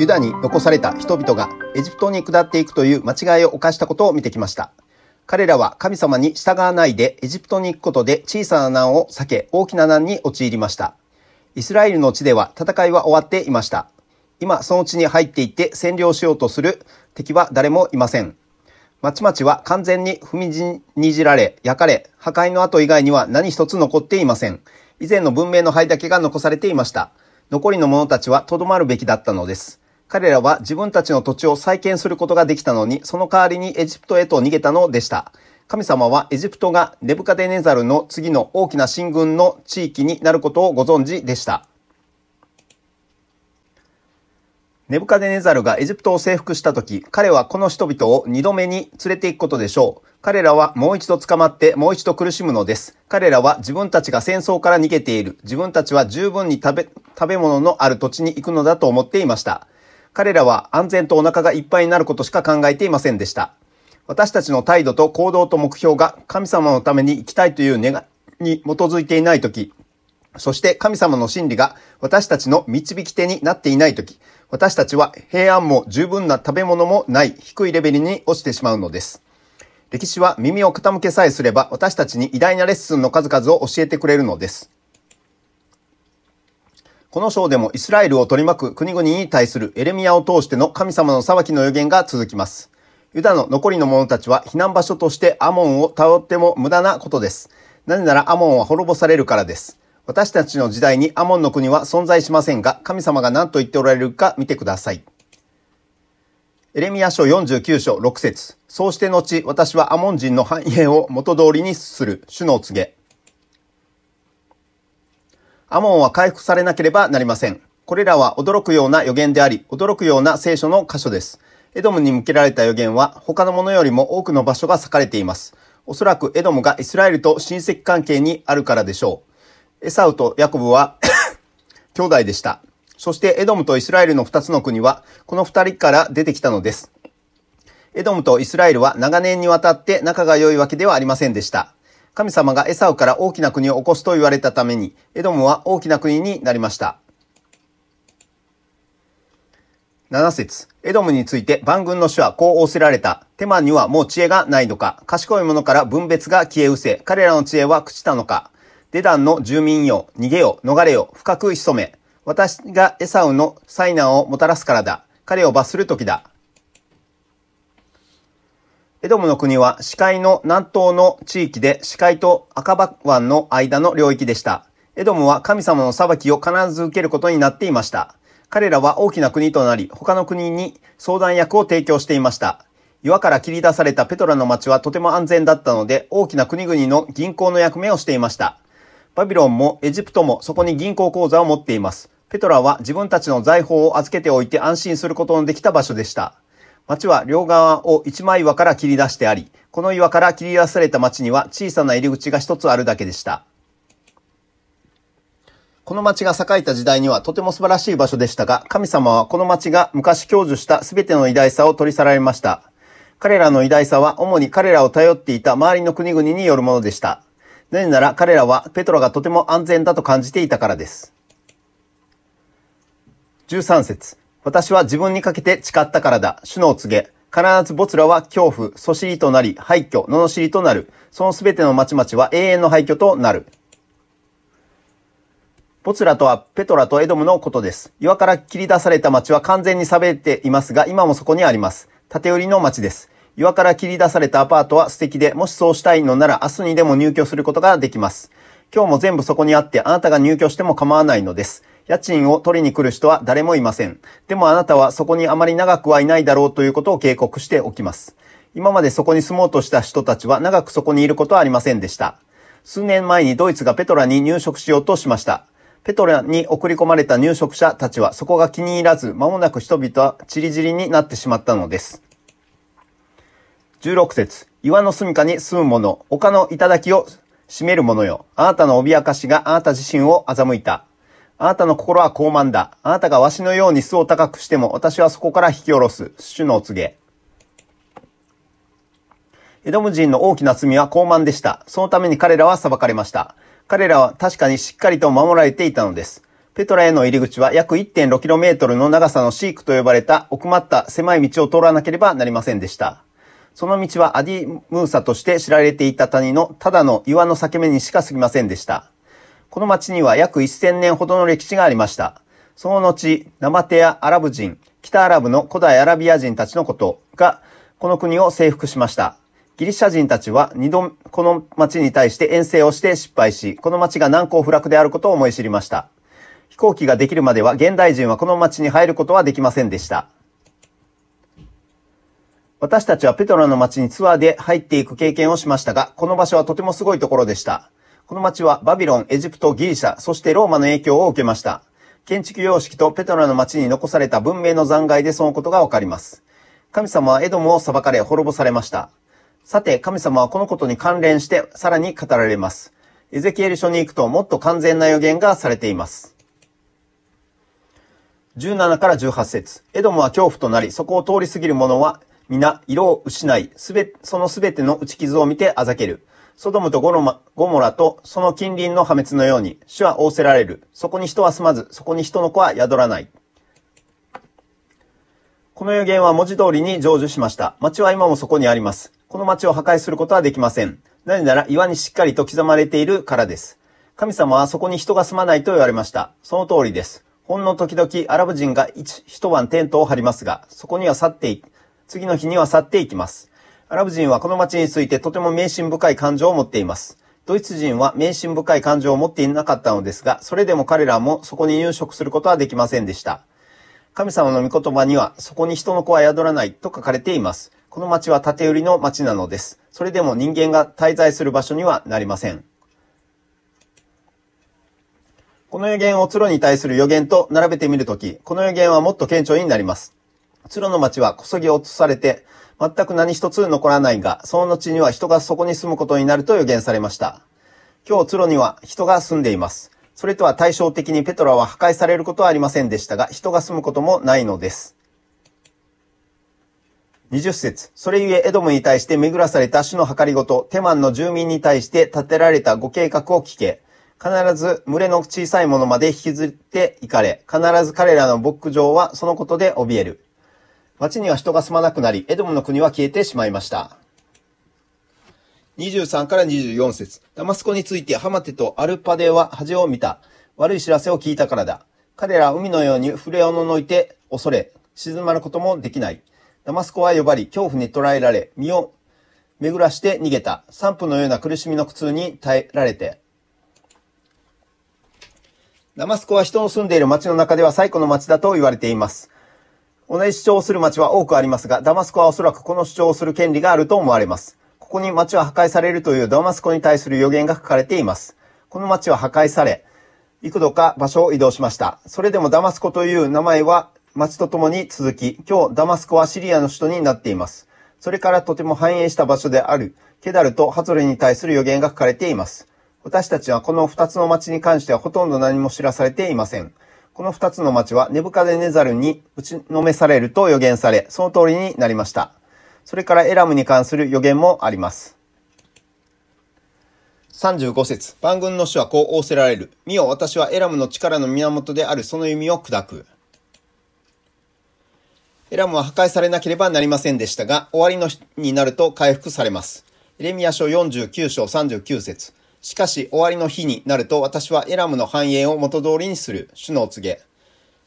ユダに残された人々がエジプトに下っていくという間違いを犯したことを見てきました。彼らは神様に従わないでエジプトに行くことで小さな難を避け大きな難に陥りました。イスラエルの地では戦いは終わっていました。今その地に入っていって占領しようとする敵は誰もいません。町々は完全に踏みにじられ、焼かれ、破壊の跡以外には何一つ残っていません。以前の文明の灰だけが残されていました。残りの者たちはとどまるべきだったのです。彼らは自分たちの土地を再建することができたのに、その代わりにエジプトへと逃げたのでした。神様はエジプトがネブカデネザルの次の大きな進軍の地域になることをご存知でした。ネブカデネザルがエジプトを征服した時、彼はこの人々を二度目に連れて行くことでしょう。彼らはもう一度捕まってもう一度苦しむのです。彼らは自分たちが戦争から逃げている。自分たちは十分に食べ、食べ物のある土地に行くのだと思っていました。彼らは安全とお腹がいっぱいになることしか考えていませんでした。私たちの態度と行動と目標が神様のために生きたいという願いに基づいていないとき、そして神様の真理が私たちの導き手になっていないとき、私たちは平安も十分な食べ物もない低いレベルに落ちてしまうのです。歴史は耳を傾けさえすれば私たちに偉大なレッスンの数々を教えてくれるのです。この章でもイスラエルを取り巻く国々に対するエレミアを通しての神様の裁きの予言が続きます。ユダの残りの者たちは避難場所としてアモンを頼っても無駄なことです。なぜならアモンは滅ぼされるからです。私たちの時代にアモンの国は存在しませんが、神様が何と言っておられるか見てください。エレミア書49章6節そうして後、私はアモン人の繁栄を元通りにする、主の告げ。アモンは回復されなければなりません。これらは驚くような予言であり、驚くような聖書の箇所です。エドムに向けられた予言は他のものよりも多くの場所が裂かれています。おそらくエドムがイスラエルと親戚関係にあるからでしょう。エサウとヤコブは 兄弟でした。そしてエドムとイスラエルの2つの国はこの2人から出てきたのです。エドムとイスラエルは長年にわたって仲が良いわけではありませんでした。神様がエサウから大きな国を起こすと言われたために、エドムは大きな国になりました。7節エドムについて万軍の主はこう仰せられた。手間にはもう知恵がないのか。賢い者から分別が消え失せ。彼らの知恵は朽ちたのか。デダンの住民よ、逃げよ、逃れよ、深く潜め。私がエサウの災難をもたらすからだ。彼を罰する時だ。エドムの国は死海の南東の地域で死海と赤バ湾の間の領域でした。エドムは神様の裁きを必ず受けることになっていました。彼らは大きな国となり、他の国に相談役を提供していました。岩から切り出されたペトラの町はとても安全だったので、大きな国々の銀行の役目をしていました。バビロンもエジプトもそこに銀行口座を持っています。ペトラは自分たちの財宝を預けておいて安心することのできた場所でした。町は両側を一枚岩から切り出してあり、この岩から切り出された町には小さな入り口が一つあるだけでした。この町が栄えた時代にはとても素晴らしい場所でしたが、神様はこの町が昔享受した全ての偉大さを取り去られました。彼らの偉大さは主に彼らを頼っていた周りの国々によるものでした。なぜなら彼らはペトロがとても安全だと感じていたからです。13節私は自分にかけて誓ったからだ。主の告げ。必ずボツらは恐怖、そしりとなり、廃墟、罵りとなる。そのすべての町々は永遠の廃墟となる。ボツラとはペトラとエドムのことです。岩から切り出された町は完全に喋っていますが、今もそこにあります。縦売りの町です。岩から切り出されたアパートは素敵で、もしそうしたいのなら明日にでも入居することができます。今日も全部そこにあって、あなたが入居しても構わないのです。家賃を取りに来る人は誰もいません。でもあなたはそこにあまり長くはいないだろうということを警告しておきます。今までそこに住もうとした人たちは長くそこにいることはありませんでした。数年前にドイツがペトラに入植しようとしました。ペトラに送り込まれた入植者たちはそこが気に入らず、間もなく人々は散り散りになってしまったのです。16節岩の住処に住む者、丘の頂を占める者よ。あなたの脅かしがあなた自身を欺いた。あなたの心は傲慢だ。あなたがわしのように巣を高くしても、私はそこから引き下ろす。主のお告げ。エドム人の大きな罪は傲慢でした。そのために彼らは裁かれました。彼らは確かにしっかりと守られていたのです。ペトラへの入り口は約 1.6km の長さのシークと呼ばれた奥まった狭い道を通らなければなりませんでした。その道はアディ・ムーサとして知られていた谷のただの岩の裂け目にしか過ぎませんでした。この町には約1000年ほどの歴史がありました。その後、ナマテやアラブ人、北アラブの古代アラビア人たちのことが、この国を征服しました。ギリシャ人たちは二度この町に対して遠征をして失敗し、この町が難攻不落であることを思い知りました。飛行機ができるまでは現代人はこの町に入ることはできませんでした。私たちはペトラの町にツアーで入っていく経験をしましたが、この場所はとてもすごいところでした。この町はバビロン、エジプト、ギリシャ、そしてローマの影響を受けました。建築様式とペトラの町に残された文明の残骸でそのことがわかります。神様はエドムを裁かれ滅ぼされました。さて、神様はこのことに関連してさらに語られます。エゼキエル書に行くともっと完全な予言がされています。17から18節エドムは恐怖となり、そこを通り過ぎる者は皆色を失い、すべ、そのすべての打ち傷を見てあざける。ソドムとゴロマゴモラとその近隣の破滅のように、主は仰せられる。そこに人は住まず、そこに人の子は宿らない。この予言は文字通りに成就しました。町は今もそこにあります。この町を破壊することはできません。なぜなら岩にしっかりと刻まれているからです。神様はそこに人が住まないと言われました。その通りです。ほんの時々アラブ人が一一晩テントを張りますが、そこには去ってい、次の日には去っていきます。アラブ人はこの街についてとても迷信深い感情を持っています。ドイツ人は迷信深い感情を持っていなかったのですが、それでも彼らもそこに入植することはできませんでした。神様の御言葉には、そこに人の子は宿らないと書かれています。この町は縦売りの町なのです。それでも人間が滞在する場所にはなりません。この予言をツロに対する予言と並べてみるとき、この予言はもっと顕著になります。鶴の町はこそぎ落とされて、全く何一つ残らないが、その後には人がそこに住むことになると予言されました。今日鶴には人が住んでいます。それとは対照的にペトラは破壊されることはありませんでしたが、人が住むこともないのです。20節それゆえエドムに対して巡らされた主の計りごと、テマンの住民に対して建てられたご計画を聞け。必ず群れの小さいものまで引きずっていかれ、必ず彼らの牧場はそのことで怯える。町には人が住まなくなり、エドムの国は消えてしまいました。23から24節ダマスコについてハマテとアルパデは恥を見た。悪い知らせを聞いたからだ。彼らは海のように船をののいて恐れ、静まることもできない。ダマスコは呼ばれ、恐怖に捕らえられ、身を巡らして逃げた。散布のような苦しみの苦痛に耐えられて。ダマスコは人の住んでいる街の中では最古の街だと言われています。同じ主張をする町は多くありますが、ダマスコはおそらくこの主張をする権利があると思われます。ここに町は破壊されるというダマスコに対する予言が書かれています。この町は破壊され、幾度か場所を移動しました。それでもダマスコという名前は町とともに続き、今日ダマスコはシリアの首都になっています。それからとても繁栄した場所である、ケダルとハゾレに対する予言が書かれています。私たちはこの二つの町に関してはほとんど何も知らされていません。この二つの町はネブカデネザルに打ちのめされると予言され、その通りになりました。それからエラムに関する予言もあります。35節万軍の主はこう仰せられる。見よ、私はエラムの力の源であるその弓を砕く。エラムは破壊されなければなりませんでしたが、終わりの日になると回復されます。エレミア書49章39節しかし終わりの日になると私はエラムの繁栄を元通りにする。主のお告げ。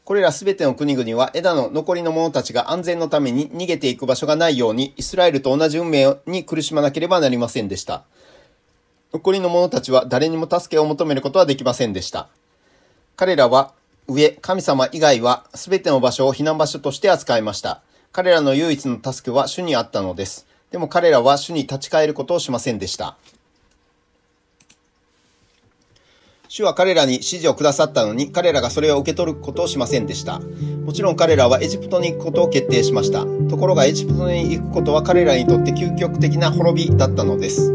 これらすべての国々は枝の残りの者たちが安全のために逃げていく場所がないようにイスラエルと同じ運命に苦しまなければなりませんでした。残りの者たちは誰にも助けを求めることはできませんでした。彼らは上、神様以外はすべての場所を避難場所として扱いました。彼らの唯一の助けは主にあったのです。でも彼らは主に立ち返ることをしませんでした。主は彼らに指示をくださったのに、彼らがそれを受け取ることをしませんでした。もちろん彼らはエジプトに行くことを決定しました。ところがエジプトに行くことは彼らにとって究極的な滅びだったのです。